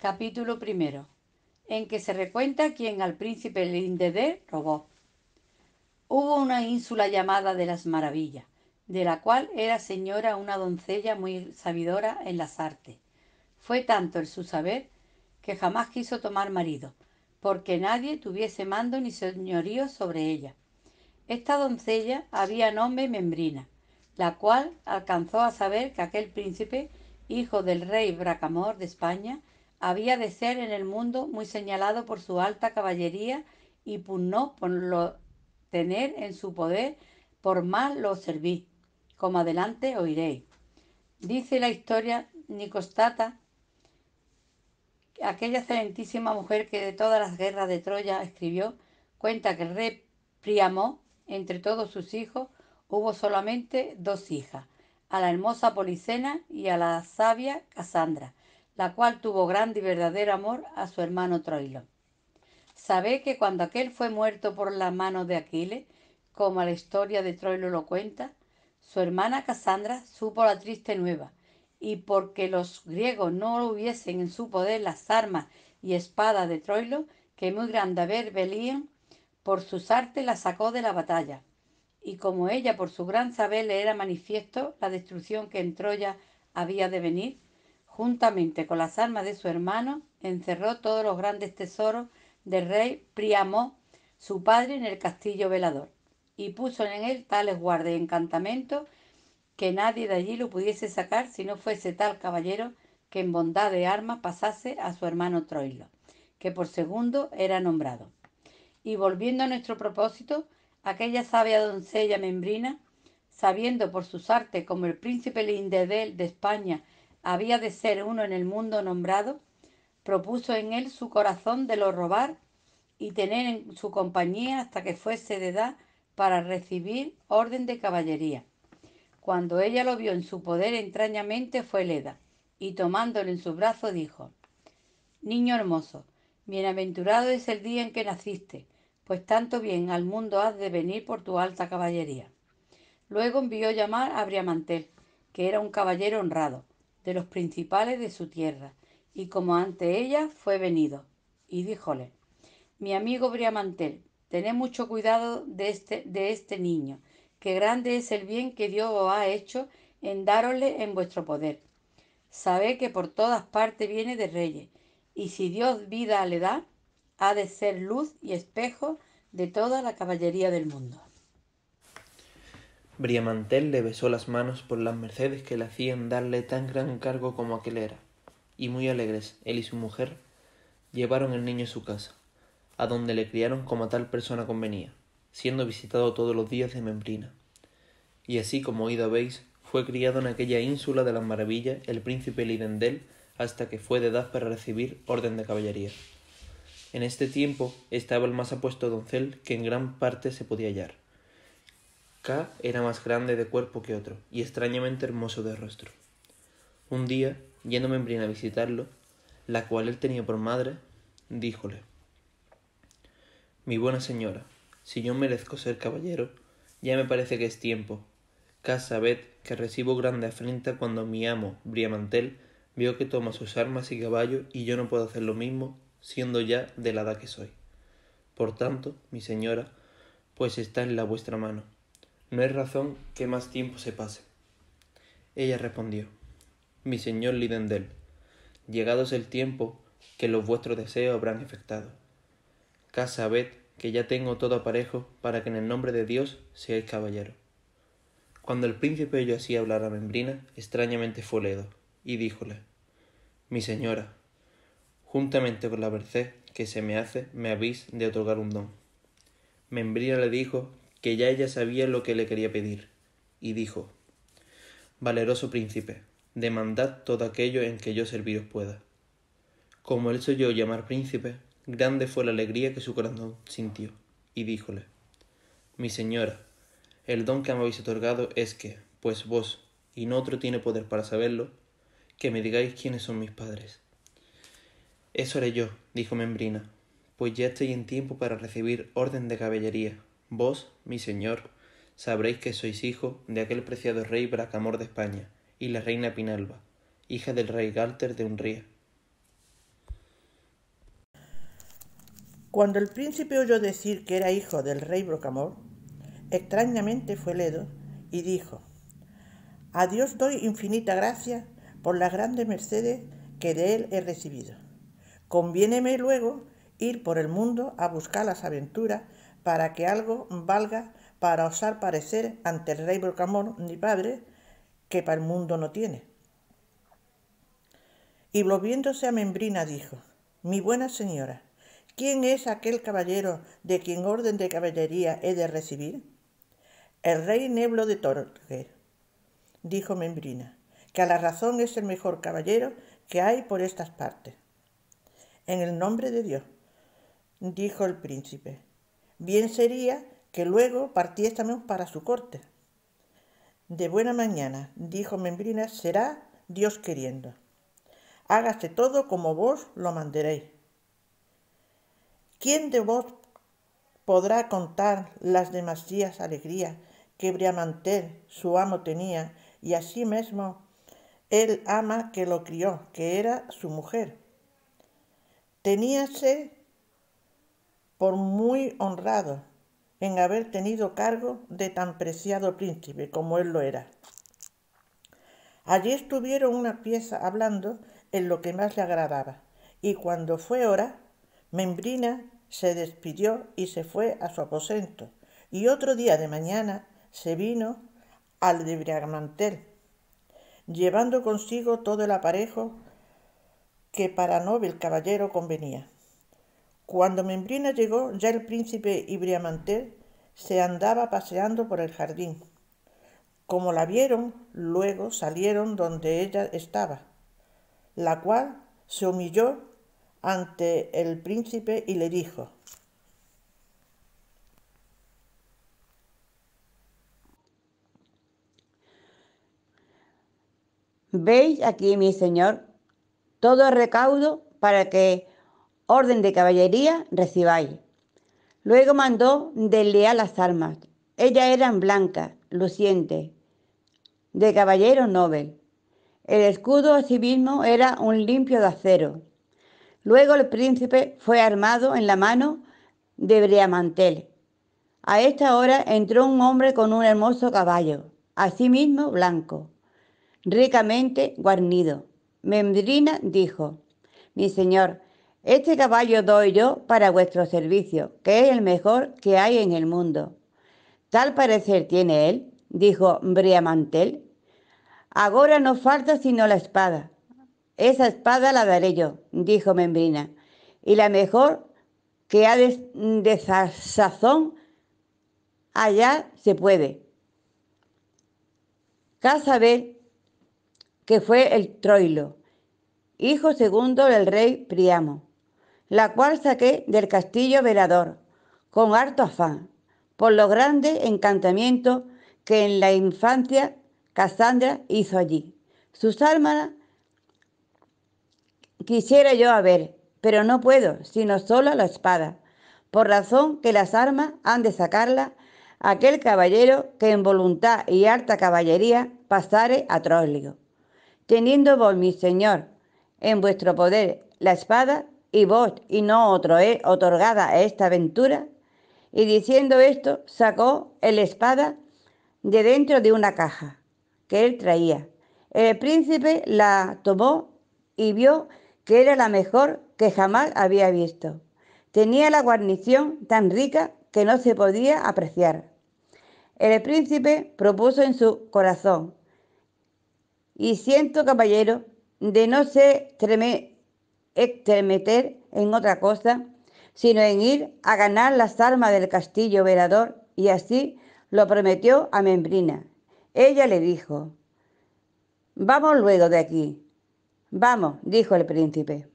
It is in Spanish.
Capítulo I. En que se recuenta quien al príncipe Lindeder robó. Hubo una ínsula llamada de las maravillas, de la cual era señora una doncella muy sabidora en las artes. Fue tanto el su saber que jamás quiso tomar marido, porque nadie tuviese mando ni señorío sobre ella. Esta doncella había nombre Membrina, la cual alcanzó a saber que aquel príncipe, hijo del rey Bracamor de España, había de ser en el mundo muy señalado por su alta caballería y pugnó por lo tener en su poder, por mal lo serví, como adelante oiréis. Dice la historia Nicostata, aquella excelentísima mujer que de todas las guerras de Troya escribió, cuenta que el rey entre todos sus hijos, hubo solamente dos hijas, a la hermosa Policena y a la sabia Casandra, la cual tuvo grande y verdadero amor a su hermano Troilo. Sabe que cuando aquel fue muerto por la mano de Aquiles, como la historia de Troilo lo cuenta, su hermana Casandra supo la triste nueva, y porque los griegos no hubiesen en su poder las armas y espadas de Troilo, que muy grande haber velían, por sus artes la sacó de la batalla. Y como ella por su gran saber le era manifiesto la destrucción que en Troya había de venir, juntamente con las armas de su hermano, encerró todos los grandes tesoros del rey Priamo, su padre, en el castillo velador, y puso en él tales guardias y encantamentos que nadie de allí lo pudiese sacar si no fuese tal caballero que en bondad de armas pasase a su hermano Troilo, que por segundo era nombrado. Y volviendo a nuestro propósito, aquella sabia doncella membrina, sabiendo por sus artes como el príncipe Lindedel de España había de ser uno en el mundo nombrado, propuso en él su corazón de lo robar y tener en su compañía hasta que fuese de edad para recibir orden de caballería. Cuando ella lo vio en su poder entrañamente fue leda, y tomándolo en su brazo dijo, Niño hermoso, bienaventurado es el día en que naciste, pues tanto bien al mundo has de venir por tu alta caballería. Luego envió llamar a Briamantel, que era un caballero honrado, de los principales de su tierra, y como ante ella fue venido. Y díjole, mi amigo Briamantel, tened mucho cuidado de este, de este niño, que grande es el bien que Dios os ha hecho en darosle en vuestro poder. Sabed que por todas partes viene de reyes, y si Dios vida le da, ha de ser luz y espejo de toda la caballería del mundo. Briamantel le besó las manos por las mercedes que le hacían darle tan gran cargo como aquel era, y muy alegres, él y su mujer llevaron el niño a su casa, a donde le criaron como a tal persona convenía, siendo visitado todos los días de membrina. Y así como oído habéis, fue criado en aquella ínsula de las maravillas el príncipe Lidendel hasta que fue de edad para recibir orden de caballería. En este tiempo estaba el más apuesto doncel que en gran parte se podía hallar era más grande de cuerpo que otro y extrañamente hermoso de rostro. Un día, en Membrina a visitarlo, la cual él tenía por madre, díjole, Mi buena señora, si yo merezco ser caballero, ya me parece que es tiempo. sabed que recibo grande afrenta cuando mi amo, Briamantel, vio que toma sus armas y caballo y yo no puedo hacer lo mismo, siendo ya de la edad que soy. Por tanto, mi señora, pues está en la vuestra mano no es razón que más tiempo se pase. Ella respondió, Mi señor Lidendel, llegado es el tiempo que los vuestros deseos habrán efectado. Casa ved que ya tengo todo aparejo para que en el nombre de Dios seáis caballero. Cuando el príncipe oyó así hablar a Membrina, extrañamente fue ledo, y díjole, Mi señora, juntamente con la merced que se me hace, me habéis de otorgar un don. Membrina le dijo que ya ella sabía lo que le quería pedir, y dijo Valeroso príncipe, demandad todo aquello en que yo serviros pueda. Como él se oyó llamar príncipe, grande fue la alegría que su corazón sintió, y díjole Mi señora, el don que me habéis otorgado es que, pues vos, y no otro tiene poder para saberlo, que me digáis quiénes son mis padres. Eso haré yo, dijo Membrina, pues ya estoy en tiempo para recibir orden de caballería, Vos, mi señor, sabréis que sois hijo de aquel preciado rey Bracamor de España y la reina Pinalba, hija del rey Galter de Unría. Cuando el príncipe oyó decir que era hijo del rey Bracamor, extrañamente fue ledo y dijo, A Dios doy infinita gracia por las grandes mercedes que de él he recibido. Conviéneme luego ir por el mundo a buscar las aventuras para que algo valga para osar parecer ante el rey Brocamón, mi padre, que para el mundo no tiene. Y volviéndose a Membrina dijo, mi buena señora, ¿quién es aquel caballero de quien orden de caballería he de recibir? El rey Neblo de Torque, dijo Membrina, que a la razón es el mejor caballero que hay por estas partes. En el nombre de Dios, dijo el príncipe, Bien sería que luego partiésemos para su corte. De buena mañana, dijo Membrina, será Dios queriendo. Hágase todo como vos lo mandaréis. ¿Quién de vos podrá contar las demasiadas alegrías que Briamantel, su amo, tenía, y así mismo el ama que lo crió, que era su mujer? Teníase por muy honrado en haber tenido cargo de tan preciado príncipe como él lo era. Allí estuvieron una pieza hablando en lo que más le agradaba, y cuando fue hora, Membrina se despidió y se fue a su aposento, y otro día de mañana se vino al de Bragmantel, llevando consigo todo el aparejo que para noble caballero convenía. Cuando Membrina llegó, ya el príncipe Ibriamantel se andaba paseando por el jardín. Como la vieron, luego salieron donde ella estaba, la cual se humilló ante el príncipe y le dijo, Veis aquí, mi señor, todo recaudo para que orden de caballería recibáis. Luego mandó desleal las armas. Ellas eran blancas, lucientes, de caballero noble. El escudo asimismo sí era un limpio de acero. Luego el príncipe fue armado en la mano de Breamantel. A esta hora entró un hombre con un hermoso caballo, asimismo blanco, ricamente guarnido. Membrina dijo, mi señor, este caballo doy yo para vuestro servicio, que es el mejor que hay en el mundo. Tal parecer tiene él, dijo Briamantel. Ahora no falta sino la espada. Esa espada la daré yo, dijo Membrina, y la mejor que ha de, sazón allá se puede. Casabel, que fue el Troilo, hijo segundo del rey Priamo la cual saqué del castillo velador, con harto afán, por lo grande encantamiento que en la infancia Cassandra hizo allí. Sus armas quisiera yo haber, pero no puedo, sino solo la espada, por razón que las armas han de sacarla aquel caballero que en voluntad y harta caballería pasare a Tróligo. Teniendo vos, mi señor, en vuestro poder la espada, y vos y no otro es eh, otorgada a esta aventura. Y diciendo esto, sacó el espada de dentro de una caja que él traía. El príncipe la tomó y vio que era la mejor que jamás había visto. Tenía la guarnición tan rica que no se podía apreciar. El príncipe propuso en su corazón, y siento, caballero, de no ser tremendo meter en otra cosa, sino en ir a ganar las armas del castillo velador, y así lo prometió a Membrina. Ella le dijo, Vamos luego de aquí. Vamos, dijo el príncipe.